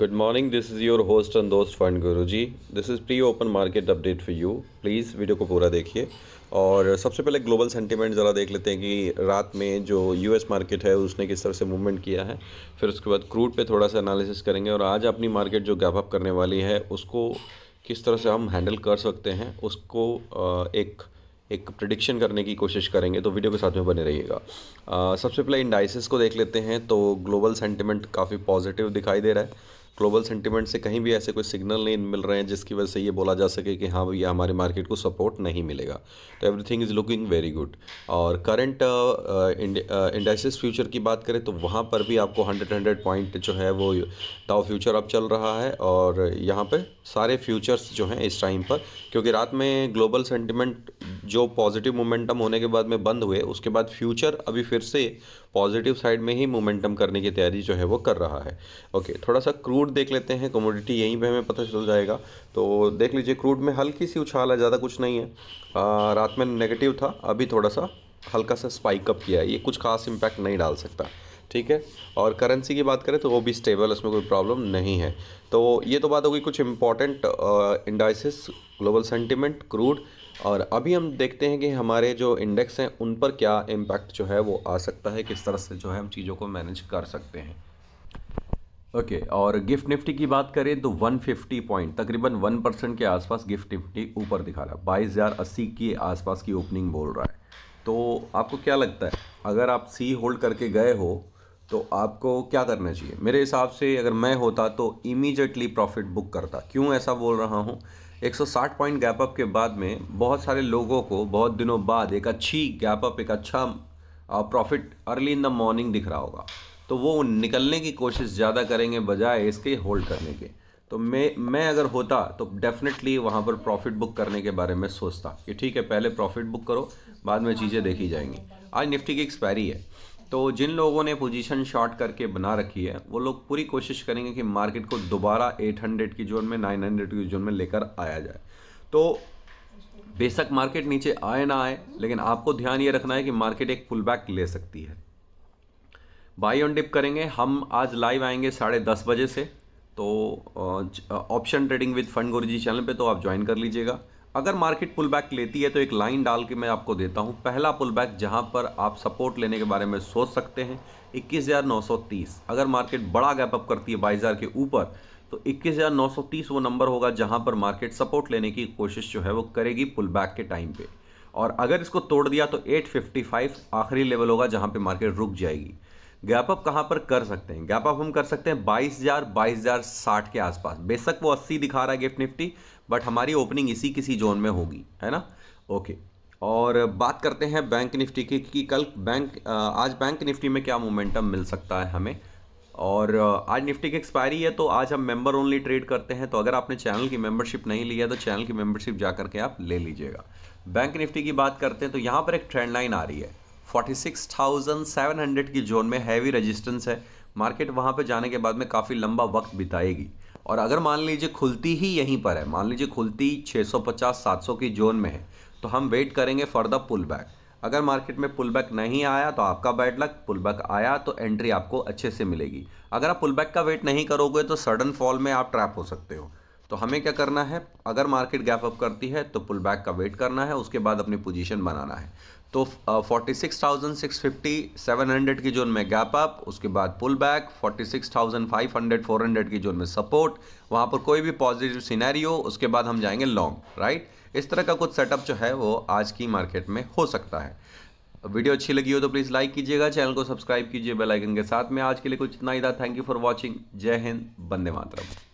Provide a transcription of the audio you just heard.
good morning this is your host and दोस्त fund Guru ji this is pre open market update for you please video को पूरा देखिए और सबसे पहले ग्लोबल सेंटीमेंट ज़रा देख लेते हैं कि रात में जो यूएस मार्केट है उसने किस तरह से मूवमेंट किया है फिर उसके बाद क्रूड पे थोड़ा सा एनालिसिस करेंगे और आज अपनी मार्केट जो गैप अप करने वाली है उसको किस तरह से हम हैंडल कर सकते हैं उसको एक एक प्रडिक्शन करने की कोशिश करेंगे तो वीडियो के साथ में बने रहिएगा सबसे पहले इंडाइसिस को देख लेते हैं तो ग्लोबल सेंटिमेंट काफ़ी पॉजिटिव दिखाई दे रहा है ग्लोबल सेंटिमेंट से कहीं भी ऐसे कोई सिग्नल नहीं मिल रहे हैं जिसकी वजह से ये बोला जा सके कि हाँ भैया हमारे मार्केट को सपोर्ट नहीं मिलेगा तो everything is looking very good और करंट इंडस्ट्रीज फ्यूचर की बात करें तो वहाँ पर भी आपको हंड्रेड हंड्रेड पॉइंट जो है वो डाउ फ्यूचर अब चल रहा है और यहाँ पर सारे फ्यूचर्स जो हैं इस टाइम पर क्योंकि रात में ग्लोबल सेंटिमेंट जो पॉजिटिव मोमेंटम होने के बाद में बंद हुए उसके बाद फ्यूचर अभी फिर से पॉजिटिव साइड में ही मोमेंटम करने की तैयारी जो है वो कर रहा है ओके थोड़ा सा क्रूड देख लेते हैं कमोडिटी यहीं पे हमें पता चल जाएगा तो देख लीजिए क्रूड में हल्की सी उछाल है ज़्यादा कुछ नहीं है आ, रात में नेगेटिव था अभी थोड़ा सा हल्का सा स्पाइकअप किया है ये कुछ खास इम्पैक्ट नहीं डाल सकता ठीक है और करेंसी की बात करें तो वो भी स्टेबल उसमें कोई प्रॉब्लम नहीं है तो ये तो बात होगी कुछ important indices global sentiment crude और अभी हम देखते हैं कि हमारे जो इंडेक्स हैं उन पर क्या इम्पैक्ट जो है वो आ सकता है किस तरह से जो है हम चीज़ों को मैनेज कर सकते हैं ओके okay, और गिफ्ट निफ्टी की बात करें तो 150 पॉइंट तकरीबन 1 परसेंट के आसपास गिफ्ट निफ्टी ऊपर दिखा रहा है बाईस हज़ार अस्सी के आसपास की ओपनिंग बोल रहा है तो आपको क्या लगता है अगर आप सी होल्ड करके गए हो तो आपको क्या करना चाहिए मेरे हिसाब से अगर मैं होता तो इमीजिएटली प्रॉफिट बुक करता क्यों ऐसा बोल रहा हूँ 160 पॉइंट गैप अप के बाद में बहुत सारे लोगों को बहुत दिनों बाद एक अच्छी गैप अप एक अच्छा profit early in the morning दिख रहा होगा तो वो निकलने की कोशिश ज़्यादा करेंगे बजाय इसके होल्ड करने के तो मैं मैं अगर होता तो डेफिनेटली वहाँ पर प्रॉफिट बुक करने के बारे में सोचता कि ठीक है पहले प्रॉफिट बुक करो बाद में चीज़ें देखी जाएंगी आज निफ्टी की एक्सपायरी है तो जिन लोगों ने पोजीशन शॉर्ट करके बना रखी है वो लोग पूरी कोशिश करेंगे कि मार्केट को दोबारा 800 की जोन में 900 की जोन में लेकर आया जाए तो बेशक मार्केट नीचे आए ना आए लेकिन आपको ध्यान ये रखना है कि मार्केट एक पुल बैक ले सकती है बाई ऑन डिप करेंगे हम आज लाइव आएंगे साढ़े दस बजे से तो option trading with fund ji channel पे तो आप ज्वाइन कर लीजिएगा अगर मार्केट पुल बैक लेती है तो एक लाइन डाल के मैं आपको देता हूँ पहला पुल बैक जहाँ पर आप सपोर्ट लेने के बारे में सोच सकते हैं 21,930 अगर मार्केट बड़ा गैप अप करती है 22,000 के ऊपर तो 21,930 वो नंबर होगा जहाँ पर मार्केट सपोर्ट लेने की कोशिश जो है वो करेगी पुल बैक के टाइम पर और अगर इसको तोड़ दिया तो फाइव आखिरी लेवल होगा जहाँ पर मार्केट रुक जाएगी गैप अप कहाँ पर कर सकते हैं गैप अप हम कर सकते हैं बाईस हजार बाईस हजार साठ के आसपास बेशक वो अस्सी दिखा रहा है गिफ्ट निफ्टी बट हमारी ओपनिंग इसी किसी जोन में होगी है ना ओके और बात करते हैं बैंक निफ्टी की कि कल बैंक आज बैंक निफ्टी में क्या मोमेंटम मिल सकता है हमें और आज निफ्टी की एक्सपायरी है तो आज हम मेंबर ओनली ट्रेड करते हैं तो अगर आपने चैनल की मेंबरशिप नहीं ली है तो चैनल की मेंबरशिप जा करके आप ले लीजिएगा बैंक निफ्टी की बात करते हैं तो यहाँ पर एक ट्रेंड लाइन आ रही है 46,700 की जोन में हैवी रेजिस्टेंस है मार्केट वहाँ पे जाने के बाद में काफ़ी लंबा वक्त बिताएगी और अगर मान लीजिए खुलती ही यहीं पर है मान लीजिए खुलती 650 700 की जोन में है तो हम वेट करेंगे फॉर द पुल बैक अगर मार्केट में पुल बैक नहीं आया तो आपका बैड लक पुल बैक आया तो एंट्री आपको अच्छे से मिलेगी अगर आप पुल बैक का वेट नहीं करोगे तो सडन फॉल में आप ट्रैप हो सकते हो तो हमें क्या करना है अगर मार्केट गैप अप करती है तो पुल बैक का वेट करना है उसके बाद अपनी पोजीशन बनाना है तो forty six thousand six fifty seven hundred की जोन में गैप अप उसके बाद pull back forty six thousand five hundred four hundred की जोन में सपोर्ट वहाँ पर कोई भी पॉजिटिव सिनेरियो उसके बाद हम जाएंगे लॉन्ग राइट इस तरह का कुछ सेटअप जो है वो आज की मार्केट में हो सकता है वीडियो अच्छी लगी हो तो प्लीज़ लाइक कीजिएगा चैनल को सब्सक्राइब कीजिए बेल आइकन के साथ में आज के लिए कुछ इतना ही था थैंक यू फॉर वॉचिंग जय हिंद बंदे मातरम